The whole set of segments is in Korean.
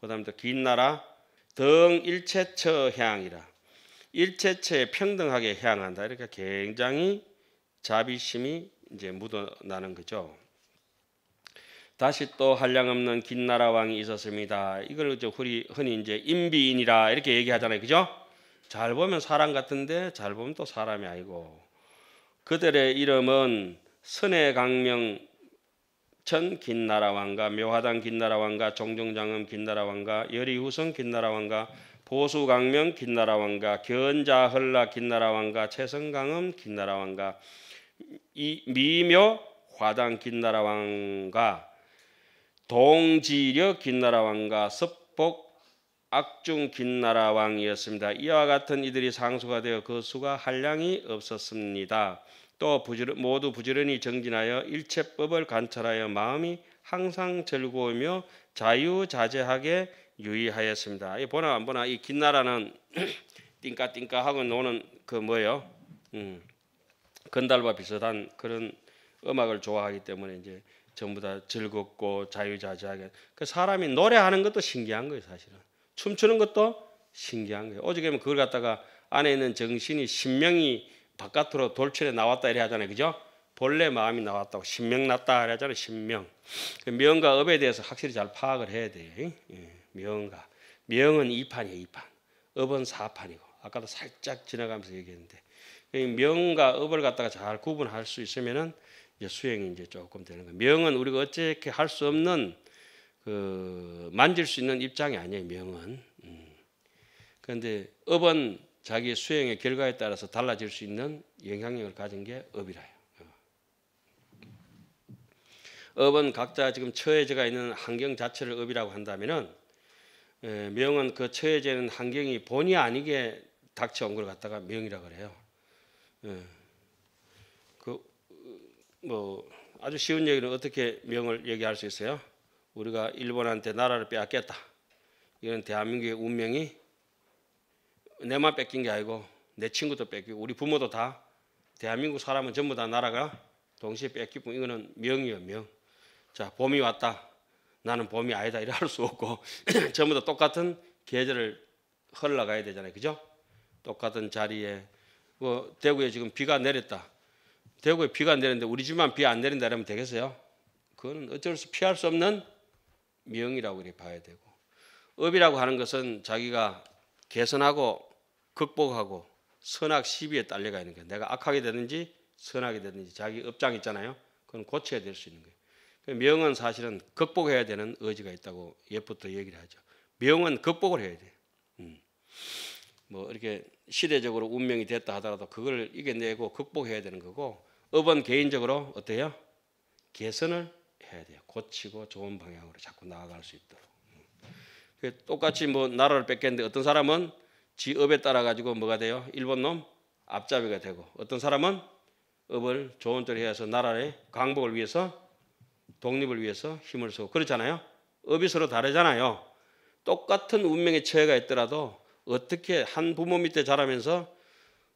그 다음에 또긴 나라 등 일체처 향이라 일체체에 평등하게 향한다. 이렇게 굉장히 자비심이 이제 묻어나는 거죠. 다시 또 한량 없는 긴 나라 왕이 있었습니다. 이걸 이제 흔히, 흔히 이제 임비인이라 이렇게 얘기하잖아요. 그죠? 잘 보면 사람 같은데 잘 보면 또 사람이 아니고 그들의 이름은 선의 강명 전 긴나라 왕과 묘하당 긴나라 왕과 종종장음 긴나라 왕과 여리후성 긴나라 왕과 보수강명 긴나라 왕과 견자헐라 긴나라 왕과 최성강음 긴나라 왕과 이 미묘 화당 긴나라 왕과 동지려 긴나라 왕과 섭복 악중 긴나라 왕이었습니다. 이와 같은 이들이 상수가 되어 그 수가 한량이 없었습니다. 또 부지런, 모두 부지런히 정진하여 일체법을 관찰하여 마음이 항상 즐거우며 자유자재하게 유의하였습니다. 이 보나 안 보나 이 긴나라는 띵까띵까 하고 노는 그 뭐요? 음, 건달과 비슷한 그런 음악을 좋아하기 때문에 이제 전부 다 즐겁고 자유자재하게 그 사람이 노래하는 것도 신기한 거예요 사실은 춤추는 것도 신기한 거예요 어저께 뭐 그걸 갖다가 안에 있는 정신이 신명이 바깥으로 돌출해 나왔다 이래 하잖아요. 그죠? 본래 마음이 나왔다고 신명났다 이래 하잖아요. 신명. 그 명과 업에 대해서 확실히 잘 파악을 해야 돼 예, 명과. 명은 2판이에요. 2판. 업은 4판이고. 아까도 살짝 지나가면서 얘기했는데 명과 업을 갖다가 잘 구분할 수 있으면은 이제 수행이 이제 조금 되는 거예요. 명은 우리가 어떻게 할 수 없는 그 만질 수 있는 입장이 아니에요. 명은. 음. 그런데 업은 자기의 수행의 결과에 따라서 달라질 수 있는 영향력을 가진 게 업이라요. 어. 업은 각자 지금 처해져가 있는 환경 자체를 업이라고 한다면은 명은 그 처해지는 환경이 본의 아니게 닥쳐온 걸 갖다가 명이라 그래요. 그뭐 아주 쉬운 얘기는 어떻게 명을 얘기할 수 있어요? 우리가 일본한테 나라를 빼앗겼다. 이건 대한민국의 운명이 내만 뺏긴 게 아니고 내 친구도 뺏기고 우리 부모도 다 대한민국 사람은 전부 다 나라가 동시에 뺏기고 이거는 명이요 명. 자 봄이 왔다. 나는 봄이 아니다 이럴수 없고 전부 다 똑같은 계절을 흘러가야 되잖아요. 그죠? 똑같은 자리에 뭐 대구에 지금 비가 내렸다. 대구에 비가 내리는데 우리 집만 비 안 내린다 이러면 되겠어요? 그건 어쩔 수 피할 수 없는 명이라고 이렇게 봐야 되고 업이라고 하는 것은 자기가 개선하고 극복하고 선악 시비에 딸려가 있는 거예요. 내가 악하게 되든지 선하게 되든지 자기 업장 있잖아요. 그건 고쳐야 될 수 있는 거예요. 그 명은 사실은 극복해야 되는 의지가 있다고 옛부터 얘기를 하죠. 명은 극복을 해야 돼 음. 뭐 이렇게 시대적으로 운명이 됐다 하더라도 그걸 이겨내고 극복해야 되는 거고 업은 개인적으로 어때요? 개선을 해야 돼요. 고치고 좋은 방향으로 자꾸 나아갈 수 있도록. 음. 그 똑같이 뭐 나라를 뺏겠는데 어떤 사람은 지업에 따라 가지고 뭐가 돼요? 일본 놈 앞잡이가 되고 어떤 사람은 업을 좋은 대로 해서 나라의 광복을 위해서 독립을 위해서 힘을 쓰고 그렇잖아요. 업이 서로 다르잖아요. 똑같은 운명의 처해가 있더라도 어떻게 한 부모 밑에 자라면서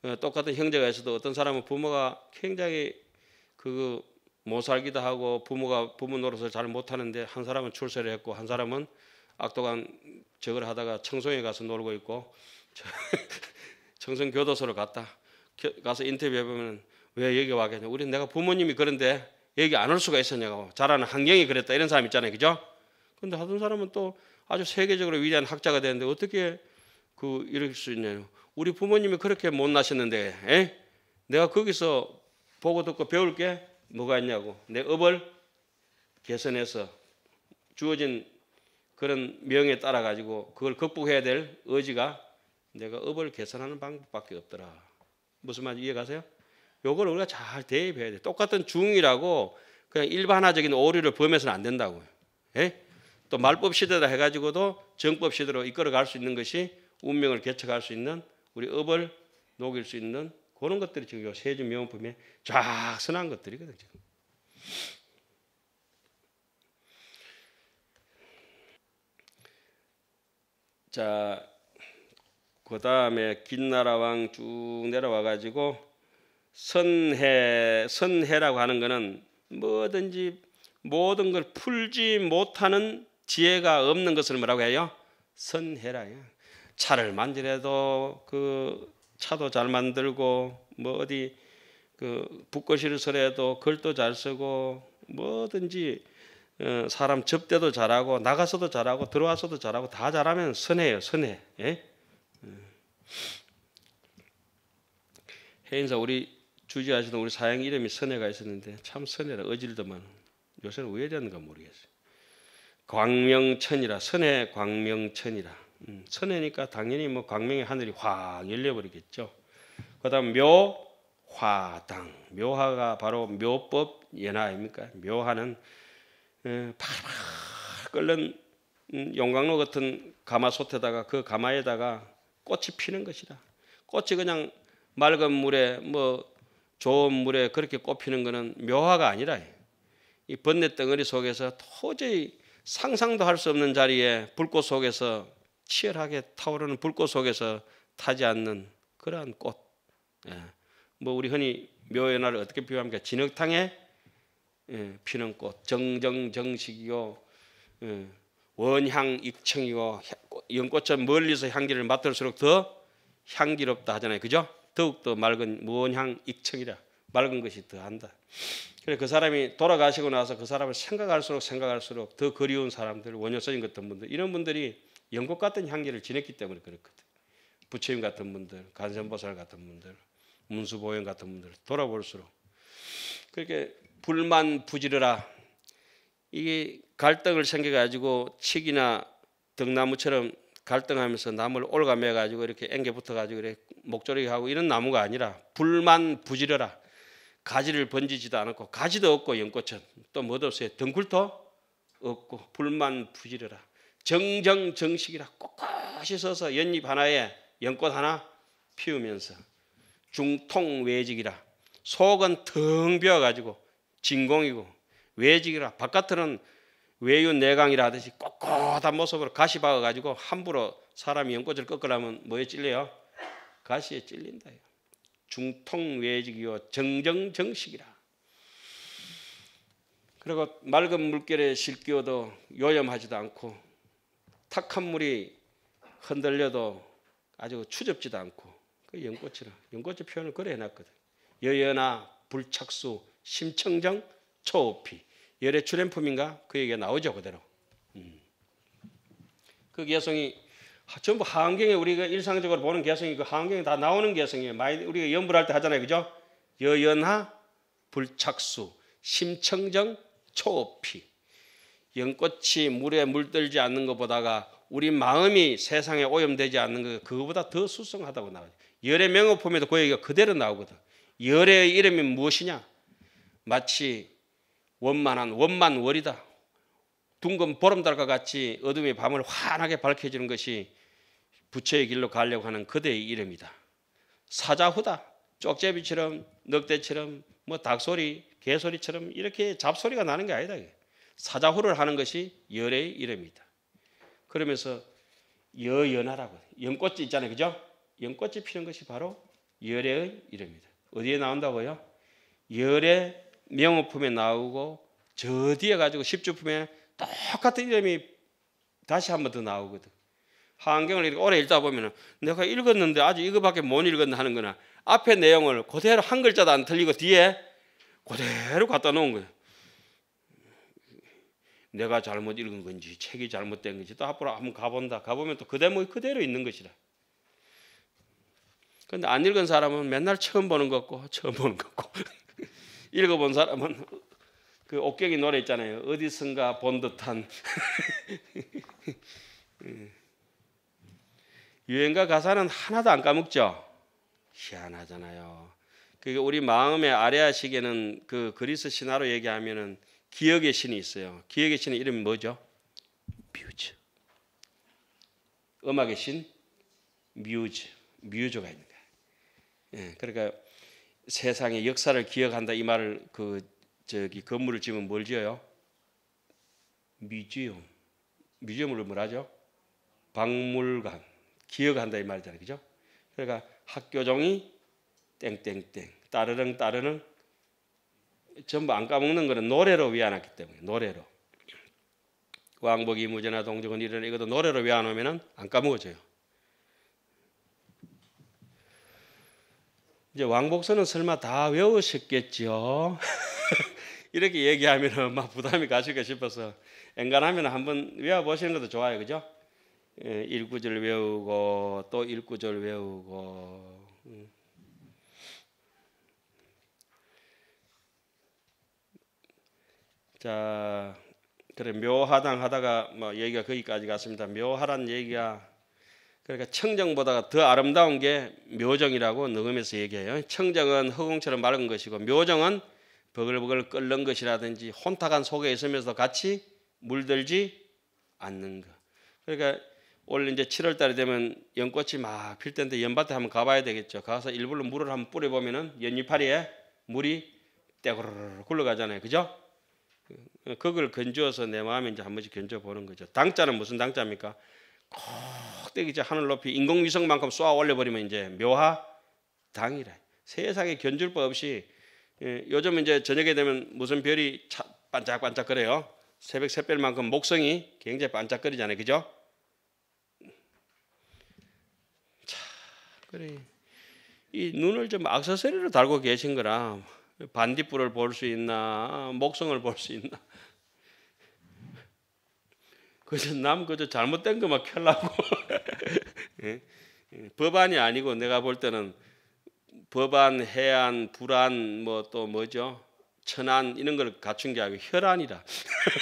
어, 똑같은 형제가 있어도 어떤 사람은 부모가 굉장히 그거 못 살기도 하고 부모가 부모 노릇을 잘 못하는데 한 사람은 출세를 했고 한 사람은 악독한 적을 하다가 청송에 가서 놀고 있고 청성교도소로 갔다 가서 인터뷰해 보면 왜 여기 와겠냐? 우리 내가 부모님이 그런데 여기 안 올 수가 있었냐고 자라는 환경이 그랬다 이런 사람 있잖아요, 그죠? 근데 하던 사람은 또 아주 세계적으로 위대한 학자가 되는데 어떻게 그 이럴 수 있냐요? 우리 부모님이 그렇게 못 나셨는데, 에? 내가 거기서 보고 듣고 배울 게 뭐가 있냐고 내 업을 개선해서 주어진 그런 명에 따라 가지고 그걸 극복해야 될 의지가 내가 업을 개선하는 방법밖에 없더라. 무슨 말인지 이해가세요? 요걸 우리가 잘 대입해야 돼. 똑같은 중이라고 그냥 일반화적인 오류를 범해서는 안 된다고요. 예? 또 말법 시대다 해가지고도 정법 시대로 이끌어갈 수 있는 것이 운명을 개척할 수 있는 우리 업을 녹일 수 있는 그런 것들이 지금 요 세주 명품에 쫙 선한 것들이거든 지금. 자, 그 다음에 긴나라 왕쭉 내려와 가지고 선해 선해라고 하는 것은 뭐든지 모든 걸 풀지 못하는 지혜가 없는 것을 뭐라고 해요? 선해라. 요 차를 만지래도 그 차도 잘 만들고 뭐 어디 그붓거실를써해도 글도 잘 쓰고 뭐든지 어, 사람 접대도 잘하고 나가서도 잘하고 들어와서도 잘하고 다 잘하면 선해요 선해 예? 예. 해인사 우리 주지하시던 우리 사양 이름이 선혜가 있었는데 참 선혜라 어질더만 요새는 왜되는가 모르겠어요. 광명천이라 선혜 광명천이라 음, 선혜니까 당연히 뭐 광명의 하늘이 확 열려버리겠죠. 그다음 묘화당 묘화가 바로 묘법 예나 아닙니까? 묘화는 에, 어, 파르 끓는 음, 용광로 같은 가마솥에다가 그 가마에다가 꽃이 피는 것이다 꽃이 그냥 맑은 물에 뭐 좋은 물에 그렇게 꽃피는 것은 묘화가 아니라 이 번뇌 덩어리 속에서 도저히 상상도 할 수 없는 자리에 불꽃 속에서 치열하게 타오르는 불꽃 속에서 타지 않는 그러한 꽃. 예. 뭐 우리 흔히 묘의 날을 어떻게 비현합니까 진흙탕에 예, 피는 꽃, 정정정식이요. 예. 원향 익청이고 연꽃처럼 멀리서 향기를 맡을수록 더 향기롭다 하잖아요. 그죠? 더욱더 맑은 원향 익청이라 맑은 것이 더한다. 그래 그 사람이 돌아가시고 나서 그 사람을 생각할수록 생각할수록 더 그리운 사람들, 원효성인 같은 분들 이런 분들이 연꽃 같은 향기를 지냈기 때문에 그렇거든. 부처님 같은 분들, 간선보살 같은 분들, 문수보현 같은 분들 돌아볼수록 그렇게 불만 부지르라 이게 갈등을 생겨가지고 칡이나 등나무처럼 갈등하면서 나무를 올가매가지고 이렇게 앵겨붙어가지고 이렇게 목조리하고 이런 나무가 아니라 불만 부지려라. 가지를 번지지도 않았고 가지도 없고 연꽃은 또 뭐도 없어요. 등굴토 없고 불만 부지려라. 정정정식이라 꼿꼿이 서서 연잎 하나에 연꽃 하나 피우면서 중통외직이라 속은 텅 비어가지고 진공이고 외직이라 바깥으로는 외유 내강이라 하듯이 꼿꼿한 모습으로 가시 박아가지고 함부로 사람이 연꽃을 꺾으려면 뭐에 찔려요? 가시에 찔린다. 중통외직이요 정정정식이라. 그리고 맑은 물결에 실기어도 요염하지도 않고 탁한 물이 흔들려도 아주 추접지도 않고 그 연꽃이라 연꽃의 표현을 그래 해놨거든. 여연아 불착수 심청정 초오피 열의 출연품인가그 얘기가 나오죠 그대로. 음. 그 개성이 전부 하안경에 우리가 일상적으로 보는 개성이 그 하안경에 다 나오는 개성이에요. 많이 우리가 연불할 때 하잖아요, 그죠? 여연하, 불착수, 심청정, 초피 연꽃이 물에 물들지 않는 것보다가 우리 마음이 세상에 오염되지 않는 것 그거보다 더 수성하다고 나와요. 열의 명호품에도 그 얘기가 그대로 나오거든. 열의 이름이 무엇이냐? 마치 원만한 원만 월이다. 둥근 보름달과 같이 어둠의 밤을 환하게 밝혀주는 것이 부처의 길로 가려고 하는 그대의 이름이다. 사자후다. 쪽제비처럼 늑대처럼 뭐 닭소리 개소리처럼 이렇게 잡소리가 나는 게 아니다. 사자후를 하는 것이 열의 이름이다. 그러면서 여연하라고 연꽃이 있잖아요. 그죠? 연꽃이 피는 것이 바로 열의 이름이다. 어디에 나온다고요? 열의 명호품에 나오고 저 뒤에 가지고 십주품에 똑같은 이름이 다시 한번 더 나오거든. 환경을 이렇게 오래 읽다 보면 내가 읽었는데 아직 이거밖에 못 읽었나 하는 거나 앞에 내용을 그대로 한 글자도 안 틀리고 뒤에 그대로 갖다 놓은 거야 내가 잘못 읽은 건지 책이 잘못된 건지 또 앞으로 한번 가본다. 가보면 또그 대목이 그대로 있는 것이다그런데안 읽은 사람은 맨날 처음 보는 것 같고 처음 보는 것 같고 읽어본 사람은 그 옥경이 노래 있잖아요. 어디선가 본 듯한 예. 유행가 가사는 하나도 안 까먹죠. 희한하잖아요. 그게 우리 마음의 아래아시에는그 그리스 신화로 얘기하면은 기억의 신이 있어요. 기억의 신의 이름이 뭐죠? 뮤즈. 음악의 신 뮤즈. 뮤즈가 있는 거예요. 예, 그러니까 세상의 역사를 기억한다 이 말을 그 저기 건물을 지으면 뭘 지어요? 뮤지엄. 뮤지엄로뭘하죠 박물관. 기억한다 이 말이잖아요. 그죠? 그러니까 학교종이 땡땡땡 따르릉 따르릉 전부 안 까먹는 거는 노래로 위안놨기 때문에 노래로 왕복이 무제나 동족은 이런 이것도 노래로 위안하으면안 까먹어져요. 이제 왕복선은 설마 다 외우셨겠지요? 이렇게 얘기하면 막 부담이 가실까 싶어서 엔간하면 한번 외워보시는 것도 좋아요. 그죠? 예, 구절 외우고 또 1구절 외우고 음. 자 그래 묘하당 하다가 뭐 얘기가 거기까지 갔습니다. 묘하란 얘기가 그러니까 청정보다 더 아름다운 게 묘정이라고 능음에서 얘기해요. 청정은 허공처럼 맑은 것이고 묘정은 버글버글 끓는 것이라든지 혼탁한 속에 있으면서 같이 물들지 않는 것. 그러니까 올 이제 7월 달이 되면 연꽃이 막 필때데 연밭에 한번 가봐야 되겠죠. 가서 일부러 물을 한번 뿌려 보면은 연잎파리에 물이 떼고르르 굴러가잖아요. 그죠? 그걸 건져서 내 마음에 이제 한 번씩 건져 보는 거죠. 당자는 무슨 당자입니까? 확대기 이제 하늘 높이 인공위성만큼 쏘아 올려버리면 이제 묘하 당이라. 세상에 견줄법 없이 예, 요즘 이제 저녁에 되면 무슨 별이 차, 반짝반짝거려요. 새벽 새별만큼 목성이 굉장히 반짝거리잖아요. 그죠? 자, 그래. 이 눈을 좀 악세사리로 달고 계신 거라 반딧불을 볼 수 있나 목성을 볼 수 있나 그저 남 그저 잘못된 것만 켜려고 예? 예, 법안이 아니고 내가 볼 때는 법안, 해안, 불안 뭐 또 뭐죠? 천안 이런 걸 갖춘 게 아니고 혈안이라.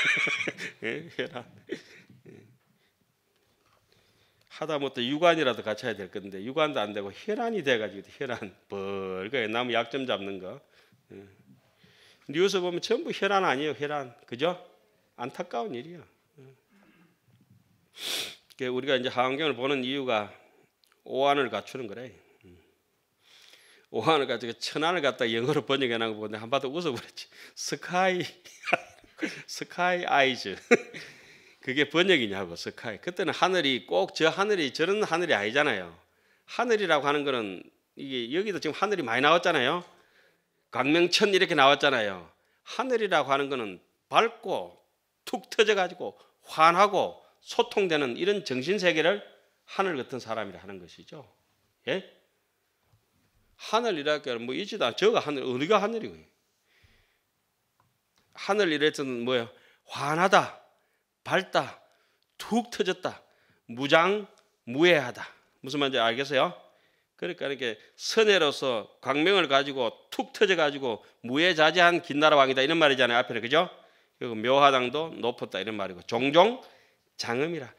예, 혈안. 하다못해 육안이라도 갖춰야 될 건데 육안도안 되고 혈안이 돼가지고 혈안 벌거에 나무 약점 잡는 거. 뉴스 보면 전부 혈안 아니에요 혈안 그죠? 안타까운 일이야. 우리가 이제 하안경을 보는 이유가 오한을 갖추는 거래. 음. 오한을 가지고 천안을 갖다 영어로 번역해 놓은 거 보는데 한바탕 웃어버렸지. 스카이 스카이 아이즈. 그게 번역이냐고 스카이. 그때는 하늘이 꼭 저 하늘이 저런 하늘이 아니잖아요. 하늘이라고 하는 거는 이게 여기도 지금 하늘이 많이 나왔잖아요. 광명천 이렇게 나왔잖아요. 하늘이라고 하는 거는 밝고 툭 터져 가지고 환하고 소통되는 이런 정신 세계를 하늘 같은 사람이라 하는 것이죠. 예? 하늘이랄까 뭐 이지다 저가 하늘 어디가 하늘이고 하늘 이랬던 뭐야 환하다 밝다 툭 터졌다 무장 무해하다 무슨 말인지 알겠어요? 그러니까 이렇게 선해로서 광명을 가지고 툭 터져 가지고 무해자재한 긴나라 왕이다 이런 말이잖아요 앞에는 그죠? 그리고 묘하당도 높았다 이런 말이고 종종 장음이라.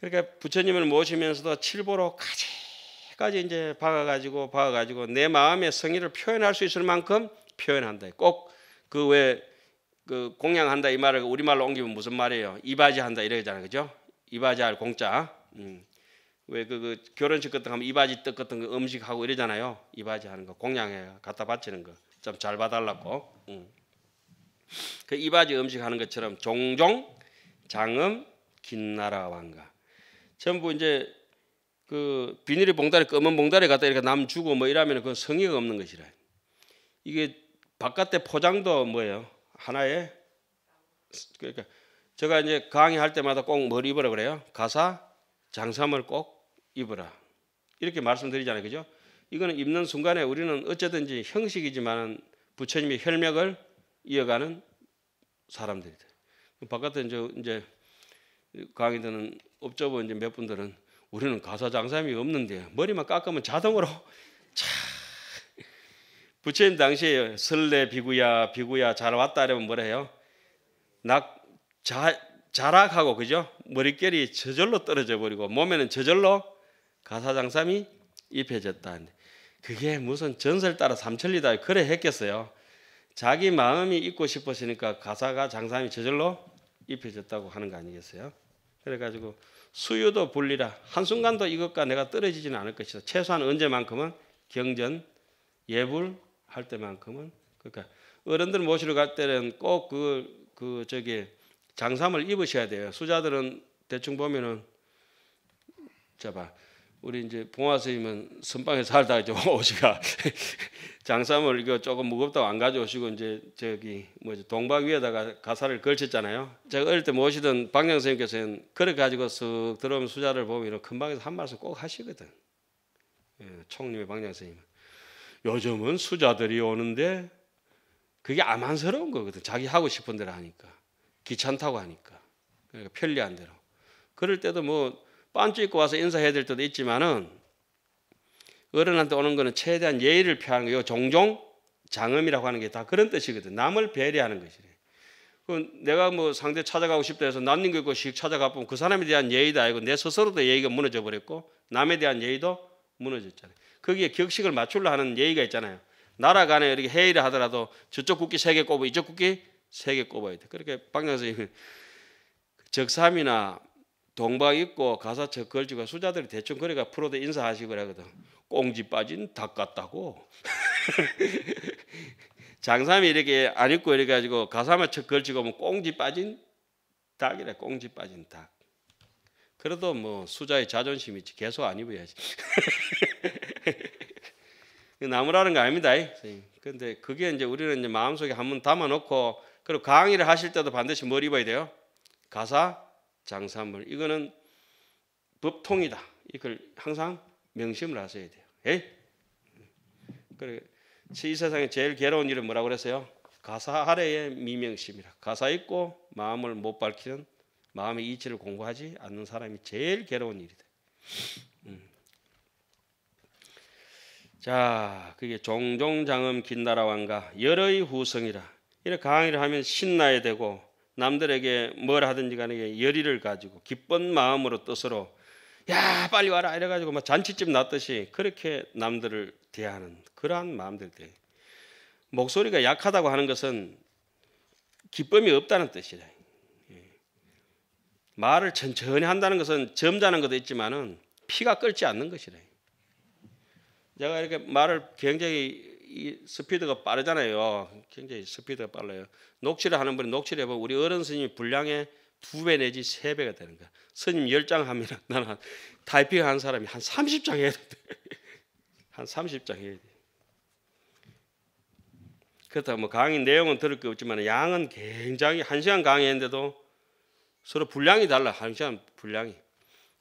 그러니까 부처님을 모시면서도 칠보로 까지까지 이제 박아가지고 박아가지고 내 마음의 성의를 표현할 수 있을 만큼 표현한다. 꼭그왜그 그 공양한다 이 말을 우리말로 옮기면 무슨 말이에요? 이바지한다 이러잖아요, 그죠? 이바지할 공짜. 음. 왜그 그 결혼식 같은 거 하면 이바지 뜻 같은 거 음식하고 이러잖아요. 이바지 하는 거 공양에 갖다 바치는 거 좀잘 봐달라고. 음. 그 이바지 음식 하는 것처럼 종종 장음, 긴나라 왕가. 전부 이제 그 비닐의 봉다리, 검은 봉다리 갖다 이렇게 남 주고 뭐 이러면 그건 성의가 없는 것이라. 이게 바깥에 포장도 뭐예요? 하나의 그러니까 제가 이제 강의할 때마다 꼭뭘 입으라 그래요? 가사 장삼을 꼭 입으라. 이렇게 말씀드리잖아요. 그죠? 이거는 입는 순간에 우리는 어쨌든지 형식이지만 부처님의 혈맥을 이어가는 사람들이다. 그 바깥에 이제 이제 강의 듣는 업자분 이제 몇 분들은 우리는 가사 장삼이 사 없는데 머리만 깎으면 자동으로 차 부처님 당시에 설레 비구야 비구야 잘 왔다 하려면 뭐래요 낙 자 자락하고 그죠? 머릿결이 저절로 떨어져 버리고 몸에는 저절로 가사 장삼이 입혀졌다. 그게 무슨 전설 따라 삼천리다 그래 했겠어요. 자기 마음이 입고 싶었으니까 가사가 장삼이 저절로 입혀졌다고 하는 거 아니겠어요? 그래가지고 수요도 불리라 한순간도 이것과 내가 떨어지지는 않을 것이다. 최소한 언제만큼은 경전, 예불 할 때만큼은 그러니까 어른들 모시러 갈 때는 꼭 그그 그 저기 장삼을 입으셔야 돼요. 수자들은 대충 보면은 자봐 우리 이제 봉화 선생님은 선방에 살다 이제 오시가 장삼을 이거 조금 무겁다고 안 가져오시고 이제 저기 뭐지 동방 위에다가 가사를 걸쳤잖아요. 제가 어릴 때 모시던 방장 선생님께서는 그래 가지고 쓱 들어오면 수자를 보면 이런 금 방에서 한 말씀 꼭 하시거든. 예, 총님의 방장 선생님은 요즘은 수자들이 오는데 그게 암만스러운 거거든. 자기 하고 싶은 대로 하니까 귀찮다고 하니까 그러니까 편리한 대로. 그럴 때도 뭐 반지 입고 와서 인사해야 될 때도 있지만은 어른한테 오는 거는 최대한 예의를 표하는 거예요. 종종 장음이라고 하는 게 다 그런 뜻이거든. 남을 배려하는 것이래. 그 내가 뭐 상대 찾아가고 싶다 해서 남님 그곳씩 찾아가 보면 그 사람에 대한 예의도 아니고 내 스스로도 예의가 무너져 버렸고 남에 대한 예의도 무너졌잖아요. 거기에 격식을 맞출려 하는 예의가 있잖아요. 나라 간에 이렇게 회의를 하더라도 저쪽 국기 세 개 꼽아 이쪽 국기 세 개 꼽아야 돼. 그렇게 방정선생 그 적삼이나 동박 입고 가사책 걸치고 수자들이 대충 그래가 프로도 인사하시고 그러거든. 꽁지 빠진 닭 같다고. 장삼이 이렇게 안 입고 이래 가지고 가사만 척 걸치고 뭐 꽁지 빠진 닭이래. 꽁지 빠진 닭. 그래도 뭐 수자의 자존심이 있지. 계속 안 입어야지. 나무라는 거 아닙니다. 근데 그게 이제 우리는 이제 마음속에 한 번 담아놓고 그리고 강의를 하실 때도 반드시 뭘 입어야 돼요? 가사 장사물 이거는 법통이다. 이걸 항상 명심을 하셔야 돼요. 예? 그래 이 세상에 제일 괴로운 일은 뭐라고 그랬어요? 가사 아래의 미명심이라. 가사 있고 마음을 못 밝히는 마음의 이치를 공부하지 않는 사람이 제일 괴로운 일이다. 음. 자, 그게 종종장엄 긴나라 왕과 열의 후성이라. 이렇게 강의를 하면 신나야 되고 남들에게 뭘 하든지 간에 열의를 가지고 기쁜 마음으로 뜻으로 야 빨리 와라 이래가지고 막 잔치집 났듯이 그렇게 남들을 대하는 그러한 마음들 때 목소리가 약하다고 하는 것은 기쁨이 없다는 뜻이래. 예. 말을 천천히 한다는 것은 점잖은 것도 있지만은 피가 끓지 않는 것이래. 내가 이렇게 말을 굉장히 이 스피드가 빠르잖아요. 굉장히 스피드가 빨라요. 녹취를 하는 분이 녹취를 해보면 우리 어른 스님이 분량의 두 배 내지 세 배가 되는 거야. 스님 열장 하면 나는 타이핑 한 사람이 한 삼십 장 해야 돼. 한 삼십 장 해야 돼. 그렇다고 뭐 강의 내용은 들을 게 없지만 양은 굉장히 한 시간 강의했는데도 서로 분량이 달라. 한 시간 분량이.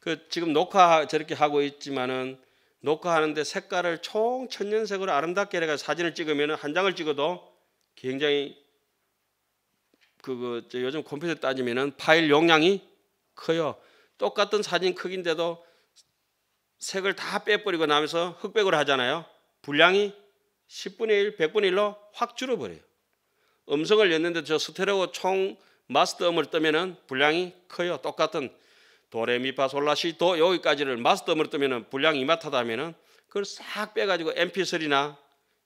그 지금 녹화 저렇게 하고 있지만은 녹화하는데 색깔을 총 천연색으로 아름답게 내가 사진을 찍으면 한 장을 찍어도 굉장히 그, 거 그, 요즘 컴퓨터 따지면 파일 용량이 커요. 똑같은 사진 크기인데도 색을 다 빼버리고 나면서 흑백으로 하잖아요. 분량이 10분의 1, 100분의 1로 확 줄어버려요. 음성을 냈는데 저 스테레오 총 마스터 음을 뜨면은 분량이 커요. 똑같은 도레미파솔라시 도 여기까지를 마스터으로 뜨면은 분량 이마타다 면은 그걸 싹 빼가지고 MP3나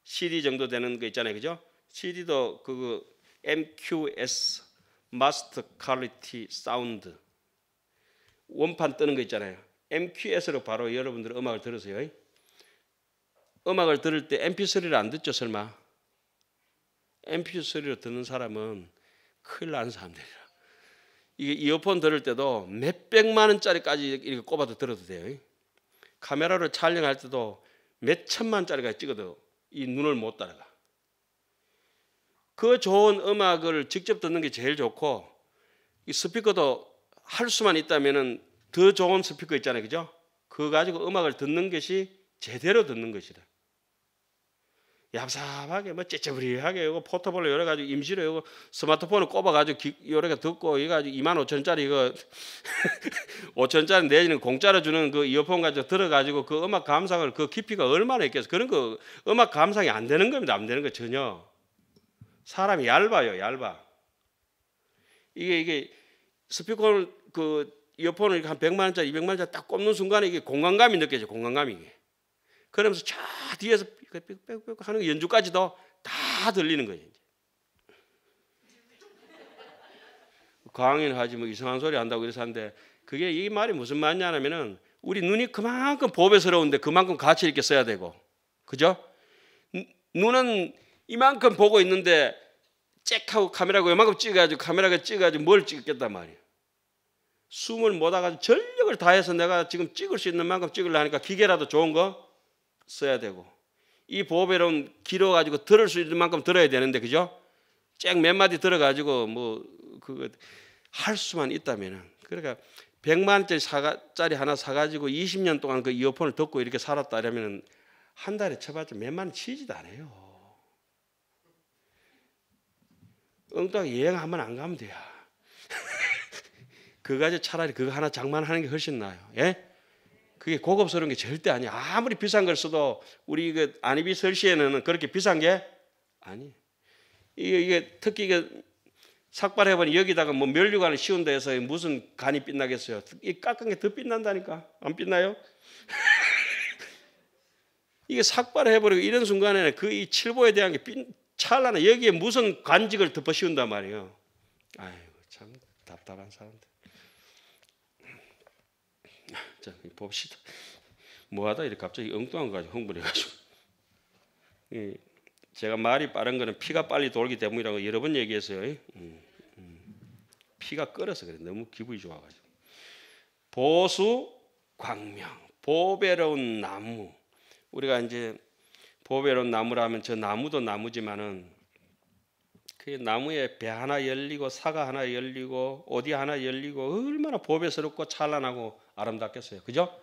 CD 정도 되는 거 있잖아요, 그죠? CD도 그 MQS 마스터 퀄리티 사운드 원판 뜨는 거 있잖아요. MQS로 바로 여러분들 음악을 들으세요. 음악을 들을 때 MP3를 안 듣죠, 설마? MP3로 듣는 사람은 큰일 난 사람들이라. 이게 이어폰 들을 때도 몇 백만 원짜리까지 이렇게 꼽아도 들어도 돼요. 카메라로 촬영할 때도 몇 천만 짜리가 찍어도 이 눈을 못 따라가. 그 좋은 음악을 직접 듣는 게 제일 좋고 이 스피커도 할 수만 있다면은 더 좋은 스피커 있잖아요, 그죠? 그 가지고 음악을 듣는 것이 제대로 듣는 것이다. 얍삽하게 뭐 째째부리하게 이거 포터블로 열어 가지고 임시로 이거 스마트폰을 꼽아 가지고 요래가 듣고 이거 가지고 2만 5천 짜리 이거 5천 짜리 내지는 공짜로 주는 그 이어폰 가지고 들어 가지고 그 음악 감상을 그 깊이가 얼마나 있겠어. 그런 그 음악 감상이 안 되는 겁니다. 안 되는 거 전혀. 사람이 얇아요, 얇아. 이게 이게 스피커를 그 이어폰을 이렇게 한 100만 원짜리, 200만 원짜리 딱 꼽는 순간에 이게 공간감이 느껴져. 공간감이. 그러면서 저 뒤에서 빽빽빽 하는 연주까지도 다 들리는 거예요. 이제. 강의 하지 뭐 이상한 소리 한다고 그래서 하는데 그게 이 말이 무슨 말이냐면은 우리 눈이 그만큼 보배스러운데 그만큼 가치 있게 써야 되고 그죠? 눈은 이만큼 보고 있는데 잭하고 카메라고 이만큼 찍어가지고 카메라가 찍어가지고 뭘 찍겠단 말이에요. 숨을 못 와가지고 전력을 다해서 내가 지금 찍을 수 있는 만큼 찍으려 하니까 기계라도 좋은 거 써야 되고 이 보배론 길어 가지고 들을 수 있는 만큼 들어야 되는데 그죠? 쨍 몇 마디 들어 가지고 뭐 그거 할 수만 있다면은 그러니까 100만 원짜리 사가 짜리 하나 사 가지고 20년 동안 그 이어폰을 듣고 이렇게 살았다 그러면은 한 달에 쳐봤자 몇만 원 치지도 않아요. 엉뚱하 여행 한번 안 가면 돼요. 그거 가지고 차라리 그거 하나 장만하는 게 훨씬 나아요. 예? 그게 고급스러운 게 절대 아니야. 아무리 비싼 걸 써도 우리 그 안입이 설시에는 그렇게 비싼 게 아니. 이게, 이게 특히 이게 삭발해보니 여기다가 뭐 멸류관을 씌운 데서 무슨 간이 빛나겠어요. 이 깎은 게 더 빛난다니까. 안 빛나요? 이게 삭발해버리고 이런 순간에는 그 이 칠보에 대한 게 찬란해. 여기에 무슨 관직을 덮어 씌운단 말이에요. 아이고, 참 답답한 사람들. 진짜 봅시다. 뭐하다 이렇게 갑자기 엉뚱한 거 가지고 흥분해가지고. 제가 말이 빠른 거는 피가 빨리 돌기 때문이라고 여러 번 얘기했어요. 음, 음. 피가 끓어서 그래. 너무 기분이 좋아가지고. 보수 광명, 보배로운 나무. 우리가 이제 보배로운 나무라면 저 나무도 나무지만은 그 나무에 배 하나 열리고 사과 하나 열리고 어디 하나 열리고 얼마나 보배스럽고 찬란하고 아름답겠어요. 그죠?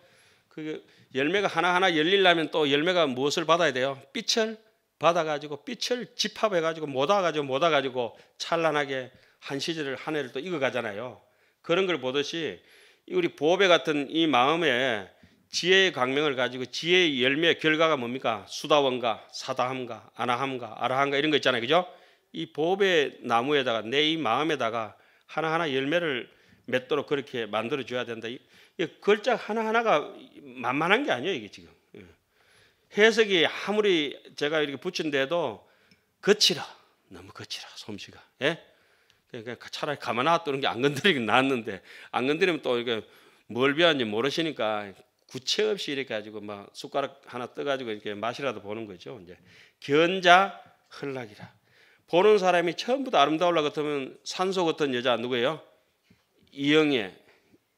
그 열매가 하나하나 열리려면 또 열매가 무엇을 받아야 돼요? 빛을 받아가지고 빛을 집합해가지고 모아가지고 모아가지고 찬란하게 한 시절을 한 해를 또이어가잖아요 그런 걸 보듯이 우리 보배 같은 이 마음에 지혜의 광명을 가지고 지혜의 열매 결과가 뭡니까? 수다원가, 사다함가, 아나함가, 아라함가 이런 거 있잖아요. 그죠? 이 보배 나무에다가 내 이 마음에다가 하나하나 열매를 맺도록 그렇게 만들어 줘야 된다. 이, 글자 하나하나가 만만한 게 아니에요, 이게 지금. 예. 해석이 아무리 제가 이렇게 붙인데도 거칠어. 너무 거칠어, 솜씨가. 예? 그러니까 차라리 가만 놔두는 게 안 건드리긴 낫는데 안 건드리면 또 이게 뭘 배웠는지 모르시니까 구체 없이 이렇게 가지고 막 숟가락 하나 떠 가지고 이렇게 맛이라도 보는 거죠. 이제 견자 흘락이라. 보는 사람이 처음부터 아름다울라 같으면 산소 같은 여자 누구예요? 이영애.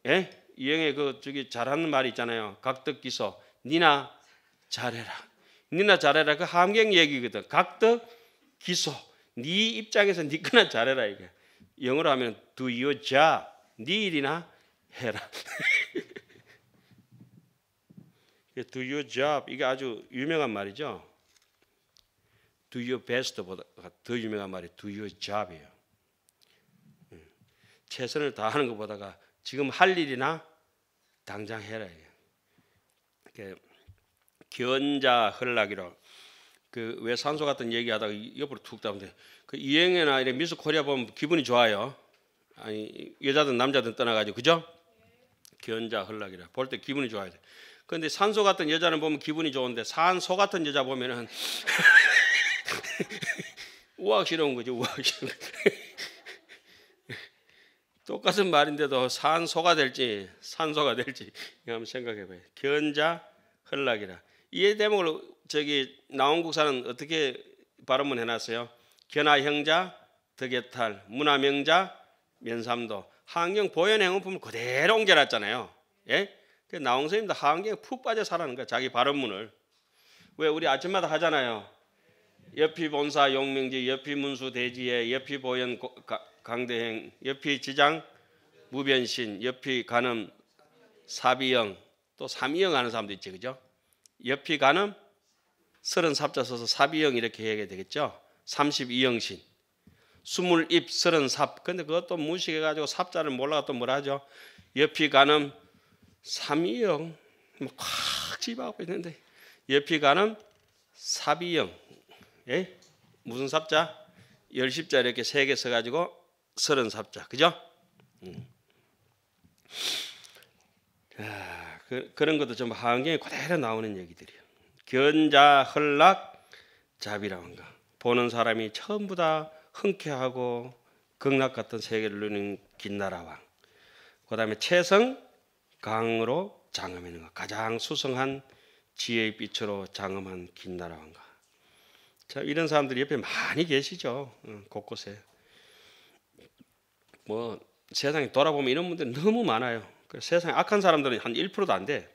예? 이영애 그 저기 잘하는 말이 있잖아요. 각덕기서 니나 잘해라. 니나 잘해라 그 함경 얘기거든. 각덕기소. 네 입장에서 니거나 잘해라 이게. 영어로 하면 do your job. 네 일이나 해라. do your job 이게 아주 유명한 말이죠. do your best보다 더 유명한 말이 do your job이에요. 예. 최선을 다하는 것보다가 지금 할 일이나 당장 해라. 이게 견자 흘락이라 그왜 산소 같은 얘기하다가 옆으로 툭 담는데 그 이행회나 이런 미스 코리아 보면 기분이 좋아요. 아니 여자든 남자든 떠나가지고 그죠? 견자 흘락이라 볼 때 기분이 좋아야 돼. 그런데 산소 같은 여자는 보면 기분이 좋은데 산소 같은 여자 보면은 우악스러운 거죠. 우악스러운 거. 똑같은 말인데도 산소가 될지 산소가 될지 한번 생각해봐요. 견자 흘락이라. 이 대목을 저기 나온 국사는 어떻게 발음을 해놨어요? 견아 형자 덕에탈 문화 명자 면삼도 한경 보현 행운품을 그대로 옮겨놨잖아요. 예? 나홍 선생님도 한경에 푹 빠져 살아는 거야. 자기 발음문을. 왜 우리 아침마다 하잖아요. 옆이 본사 용명지, 옆이 문수 대지에, 옆이 보현 강대행, 옆이 지장 무변신, 옆이 가늠 사비영, 또 삼이영 하는 사람도 있지 그죠? 옆이 가늠 서른 삽자 써서 사비영 이렇게 해야 되겠죠? 삼십이영신, 스물 입 서른 삽. 근데 그것도 무식해 가지고 삽자를 몰라서 또 뭐라 하죠? 옆이 가늠 삼이영, 막 뭐 집어가고 있는데 옆이 가늠 사비영 예? 무슨 삽자? 열십자 이렇게 세 개 써가지고 서른 삽자 그죠? 음. 아, 그, 런 것도 좀 환경에 그대로 나오는 얘기들이요. 견자, 헐락, 자비라는 거. 보는 사람이 전부 다 흔쾌하고 극락 같은 세계를 누리는 긴나라왕. 그 다음에 채성, 강으로 장엄하는 것. 가장 수성한 지혜의 빛으로 장엄한 긴나라왕과 자, 이런 사람들이 옆에 많이 계시죠. 곳곳에. 뭐 세상에 돌아보면 이런 분들 너무 많아요. 그 세상에 악한 사람들은 한 1%도 안 돼.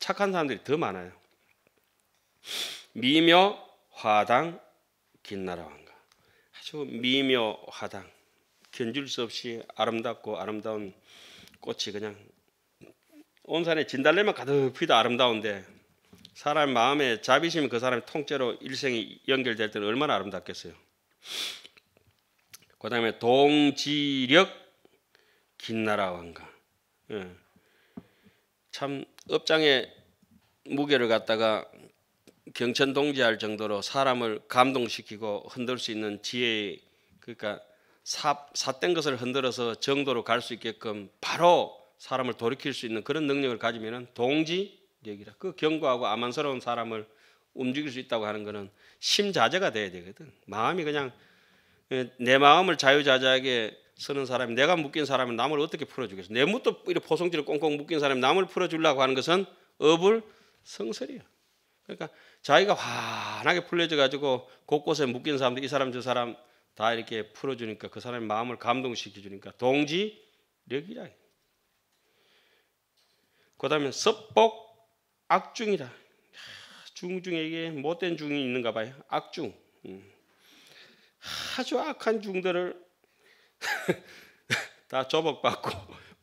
착한 사람들이 더 많아요. 미묘 화당 긴나라 왕가. 아주 미묘 화당. 견줄 수 없이 아름답고 아름다운 꽃이 그냥 온산에 진달래만 가득 피다 아름다운데 사람 마음에 자비심이 그 사람의 통째로 일생이 연결될 때는 얼마나 아름답겠어요. 그 다음에 동지력 긴나라 왕가. 예. 참 업장에 무게를 갖다가 경천동지할 정도로 사람을 감동시키고 흔들 수 있는 지혜 그러니까 사, 된 것을 흔들어서 정도로 갈 수 있게끔 바로 사람을 돌이킬 수 있는 그런 능력을 가지면 동지 얘기라. 그 경고하고 아만스러운 사람을 움직일 수 있다고 하는 것은 심자재가 돼야 되거든. 마음이 그냥 예, 내 마음을 자유자재하게 쓰는 사람이 내가 묶인 사람은 남을 어떻게 풀어주겠어? 내 무도 이렇게 포성지를 꽁꽁 묶인 사람이 남을 풀어주려고 하는 것은 업을 성설이야. 그러니까 자기가 환하게 풀려져 가지고 곳곳에 묶인 사람들 이 사람 저 사람 다 이렇게 풀어주니까 그 사람의 마음을 감동시켜 주니까 동지력이라. 그다음에 섭복 악중이다. 중 중에게 못된 중이 있는가 봐요. 악중. 음. 아주 악한 중들을 다 조복받고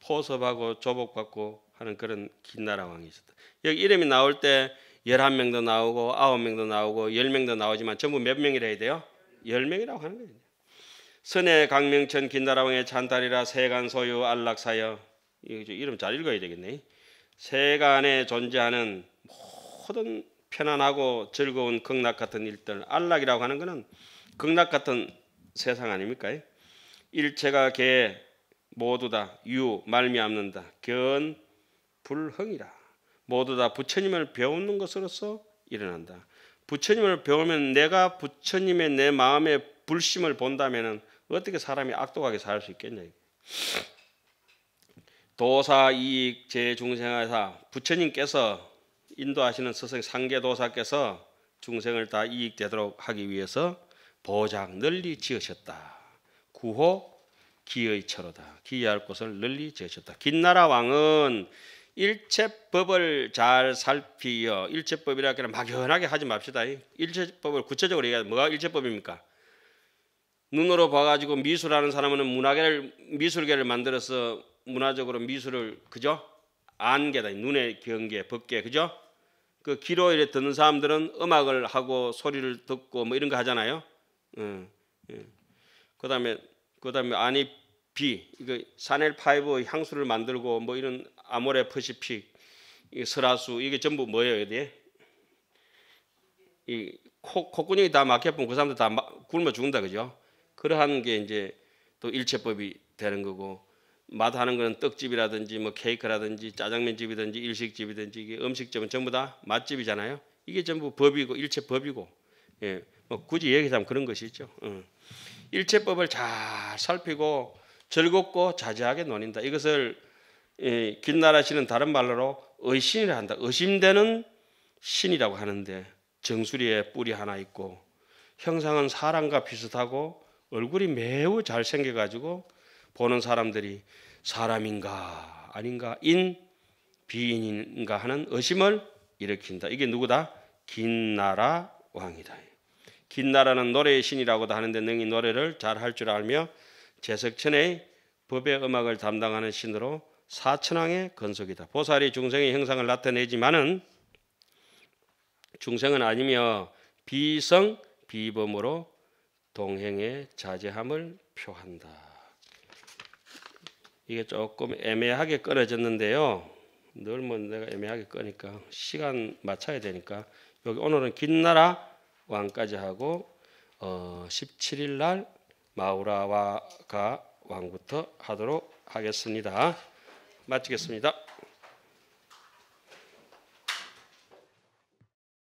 포섭하고 조복받고 하는 그런 긴 나라 왕이 있었다. 여기 이름이 나올 때 11명도 나오고 9명도 나오고 10명도 나오지만 전부 몇 명이라 해야 돼요? 10명이라고 하는 거예요. 선해 강명천 긴나라 왕의 잔달이라 세간 소유 안락사여 이거 이름 잘 읽어야 되겠네. 세간에 존재하는 모든 편안하고 즐거운 극락 같은 일들 안락이라고 하는 것은 극락 같은 세상 아닙니까? 일체가 개 모두 다유 말미암는다 견 불흥이라 모두 다 부처님을 배우는 것으로서 일어난다. 부처님을 배우면 내가 부처님의 내 마음의 불심을 본다면은 어떻게 사람이 악독하게 살 수 있겠냐? 도사 이익 재중생하사 부처님께서 인도하시는 스승 상계도사께서 중생을 다 이익되도록 하기 위해서 보장 널리 지으셨다. 구호 기의 처로다. 기이할 곳을 널리 지으셨다. 긴나라 왕은 일체법을 잘 살피어 일체법이라 그냥 막연하게 하지 맙시다. 일체법을 구체적으로 얘기하면 뭐가 일체법입니까? 눈으로 봐가지고 미술하는 사람은 문화계를 미술계를 만들어서 문화적으로 미술을 그죠? 안개다 눈의 경계 벗게 그죠? 그 귀로 이 듣는 사람들은 음악을 하고 소리를 듣고 뭐 이런 거 하잖아요. 음, 음. 그다음에 그다음에 아니 비 이거 사넬 파이브 향수를 만들고 뭐 이런 아모레 퍼시픽 이 설화수 이게 전부 뭐예요 이게 이 코, 콧구멍이 다막혀보그 사람들 다 마, 굶어 죽는다 그죠? 그러한 게 이제 또 일체법이 되는 거고 맛하는 거는 떡집이라든지 뭐 케이크라든지 짜장면집이든지 일식집이든지 이게 음식점은 전부 다 맛집이잖아요. 이게 전부 법이고 일체법이고 예, 뭐 굳이 얘기하면 그런 것이죠. 어. 일체법을 잘 살피고 즐겁고 자제하게 논인다. 이것을 예, 길나라 시는 다른 말로 의신이라 한다. 의심되는 신이라고 하는데 정수리에 뿔이 하나 있고 형상은 사람과 비슷하고 얼굴이 매우 잘생겨가지고 보는 사람들이 사람인가 아닌가 인 비인인가 하는 의심을 일으킨다. 이게 누구다? 긴나라 왕이다. 긴나라는 노래의 신이라고도 하는데 능히 노래를 잘 할 줄 알며 제석천의 법의 음악을 담당하는 신으로 사천왕의 건속이다. 보살이 중생의 형상을 나타내지만은 중생은 아니며 비성 비범으로 동행의 자제함을 표한다. 이게 조금 애매하게 끊어졌는데요. 늘뭐 내가 애매하게 꺼니까 시간 맞춰야 되니까 여기 오늘은 긴나라 왕까지 하고 어 17일 날 마우라와가 왕부터 하도록 하겠습니다. 마치겠습니다.